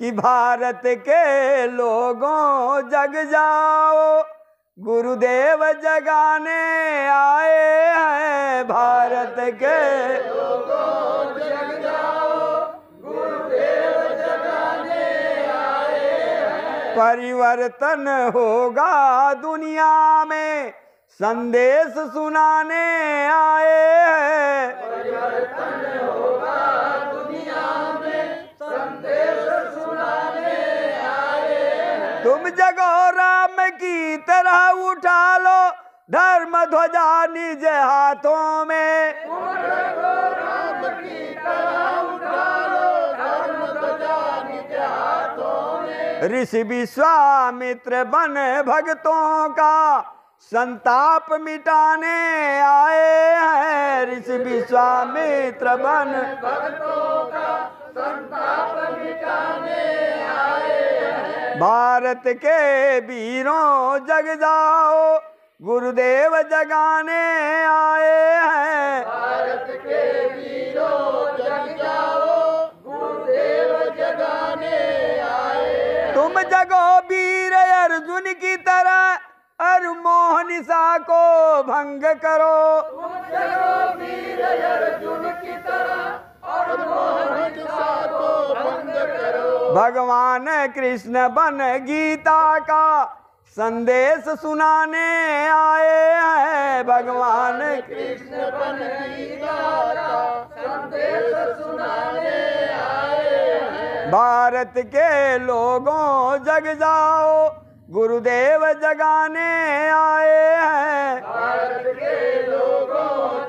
कि भारत के लोगों जग जाओ गुरुदेव जगाने आए हैं भारत के लोगों जग जाओ गुरुदेव जगाने आए हैं परिवर्तन होगा दुनिया में संदेश सुनाने आए हैं जगो राम की तरह उठा लो धर्म ध्वजा निज हाथों में ऋषि विश्वामित्र बन भक्तों का संताप मिटाने आए हैं ऋषि विश्वामित्र बन भक्तों का संताप मिटाने भारत के वीरों जग जाओ गुरुदेव जगाने आए हैं भारत के वीरों जग जाओ गुरुदेव जगाने आए तुम जगो वीर अर्जुन की तरह अर मोहनिशा को भंग करो तुम जगो वीर अर्जुन की तरह भगवान कृष्ण बन गीता का संदेश सुनाने आए हैं भगवान कृष्ण बन गीता का संदेश सुनाने आए हैं भारत के लोगों जग जाओ गुरुदेव जगाने आए हैं भारत के लोगों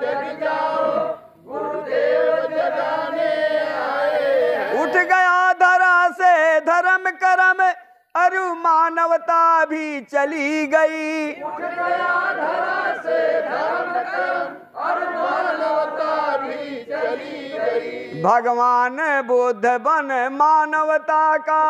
और मानवता भी चली गई भगवान बुद्ध बन मानवता का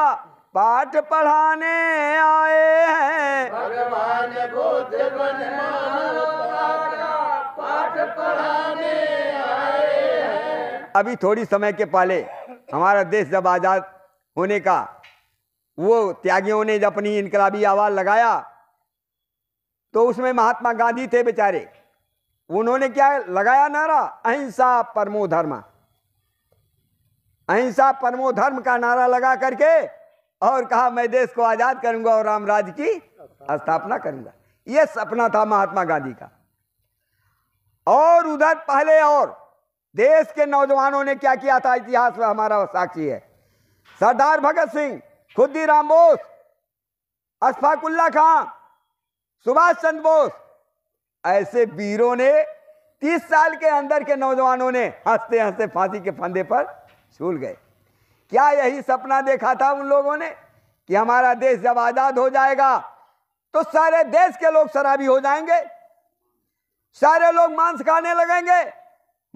पाठ पढ़ाने आए हैं भगवान बुद्ध बन मानवता का पाठ पढ़ाने आए हैं अभी थोड़ी समय के पहले हमारा देश जब आजाद होने का वो त्यागियों ने जब अपनी इनकलाबी आवाज़ लगाया तो उसमें महात्मा गांधी थे बेचारे उन्होंने क्या लगाया नारा अहिंसा परमो धर्म अहिंसा परमो धर्म का नारा लगा करके और कहा मैं देश को आजाद करूंगा और राम राज्य की स्थापना करूंगा यह सपना था महात्मा गांधी का और उधर पहले और देश के नौजवानों ने क्या किया था इतिहास में हमारा साक्षी है सरदार भगत सिंह राम बोस अशफाकुल्ला खां सुभाष चंद्र बोस ऐसे वीरों ने तीस साल के अंदर के नौजवानों ने हंसते हंसते फांसी के फंदे पर झूल गए क्या यही सपना देखा था उन लोगों ने कि हमारा देश जब आज़ाद हो जाएगा तो सारे देश के लोग शराबी हो जाएंगे सारे लोग मांस खाने लगेंगे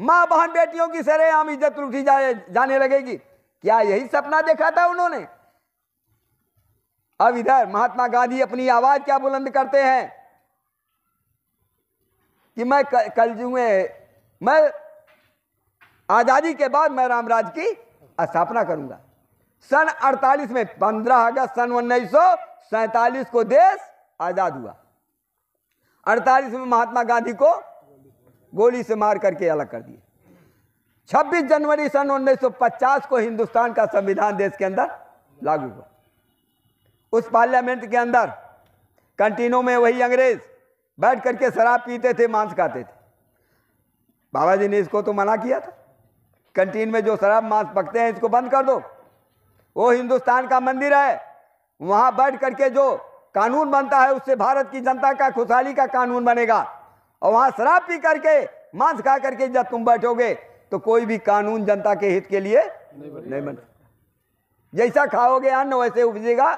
मां बहन बेटियों की सरेआम इज्जत लुटी जाए जाने लगेगी क्या यही सपना देखा था उन्होंने अब इधर महात्मा गांधी अपनी आवाज क्या बुलंद करते हैं कि मैं कल जुए मैं आजादी के बाद मैं रामराज की स्थापना करूंगा सन 48 में 15 अगस्त सन उन्नीस को देश आजाद हुआ 48 में महात्मा गांधी को गोली से मार करके अलग कर दिए 26 जनवरी सन 1950 को हिंदुस्तान का संविधान देश के अंदर लागू हुआ उस पार्लियामेंट के अंदर कंटीनों में वही अंग्रेज बैठ करके शराब पीते थे मांस खाते थे बाबा जी ने इसको तो मना किया था कंटीन में जो शराब मांस पकते हैं इसको बंद कर दो वो हिंदुस्तान का मंदिर है वहाँ बैठ करके जो कानून बनता है उससे भारत की जनता का खुशहाली का कानून बनेगा और वहाँ शराब पी करके मांस खा करके जब तुम बैठोगे तो कोई भी कानून जनता के हित के लिए नहीं, नहीं जैसा खाओगे अन्न वैसे उपजेगा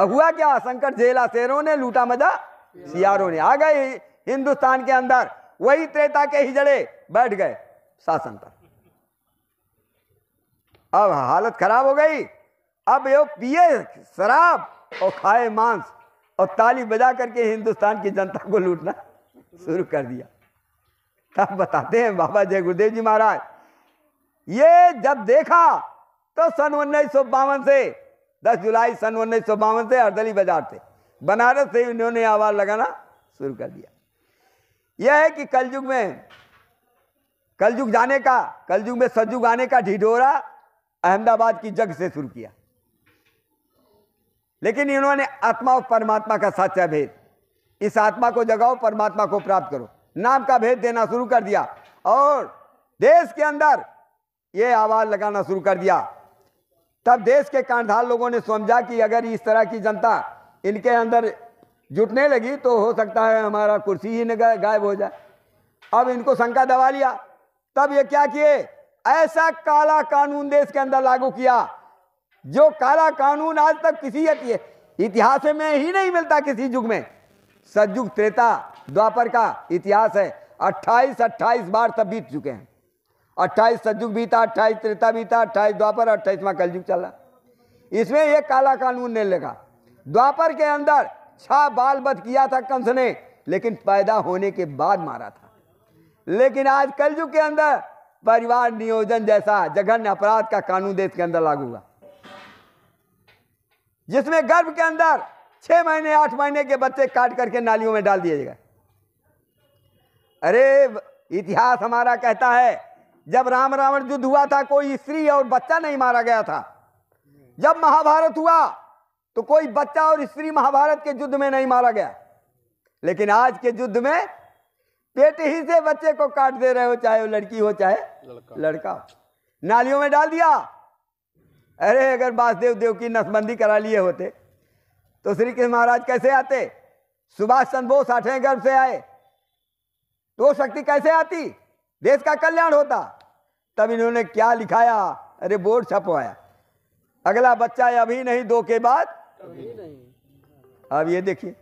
और हुआ क्या शंकर झेला शेरों ने लूटा मजा सियारों ने आ गए हिंदुस्तान के अंदर वही त्रेता के हिजड़े बैठ गए शासन पर अब हालत खराब हो गई अब यो पिए शराब और खाए मांस और ताली बजा करके हिंदुस्तान की जनता को लूटना शुरू कर दिया तब बताते हैं बाबा जय गुरुदेव जी महाराज ये जब देखा तो सन उन्नीस से 10 जुलाई सन उन्नीस से हरदली बाजार से बनारस से इन्होंने आवाज़ लगाना शुरू कर दिया यह है कि कलयुग में कलयुग जाने का कलयुग में सजुग आने का ढिढोरा अहमदाबाद की जग से शुरू किया लेकिन इन्होंने आत्मा और परमात्मा का सच्चा भेद इस आत्मा को जगाओ परमात्मा को प्राप्त करो नाम का भेद देना शुरू कर दिया और देश के अंदर ये आवाज़ लगाना शुरू कर दिया तब देश के कांधार लोगों ने समझा कि अगर इस तरह की जनता इनके अंदर जुटने लगी तो हो सकता है हमारा कुर्सी ही न गायब हो जाए अब इनको शंका दबा लिया तब ये क्या किए ऐसा काला कानून देश के अंदर लागू किया जो काला कानून आज तक किसी इतिहास में ही नहीं मिलता किसी युग में सतयुग त्रेता द्वापर का इतिहास है 28 28 बार तब बीत चुके हैं अट्ठाईस भी बीता अट्ठाईस त्रेता बीता अट्ठाईस द्वापर अट्ठाईसवा कलयुग चला इसमें ये काला कानून ने लिखा द्वापर के अंदर छह बाल बध किया था कंस ने लेकिन पैदा होने के बाद मारा था लेकिन आज कलयुग के अंदर परिवार नियोजन जैसा जघन्य अपराध का कानून देश के अंदर लागू हुआ जिसमें गर्भ के अंदर छह महीने आठ महीने के बच्चे काट करके नालियों में डाल दिए गए अरे इतिहास हमारा कहता है जब राम रावण युद्ध हुआ था कोई स्त्री और बच्चा नहीं मारा गया था जब महाभारत हुआ तो कोई बच्चा और स्त्री महाभारत के युद्ध में नहीं मारा गया लेकिन आज के युद्ध में पेट ही से बच्चे को काट दे रहे हो चाहे वो लड़की हो चाहे लड़का, लड़का। नालियों में डाल दिया अरे अगर वासदेव देव की नसबंदी करा लिए होते तो श्री कृष्ण महाराज कैसे आते सुभाष चंद्र बोस आठवें गर्भ से आए तो शक्ति कैसे आती देश का कल्याण होता तब इन्होंने क्या लिखाया अरे बोर्ड छपवाया अगला बच्चा अभी नहीं दो के बाद अब ये देखिए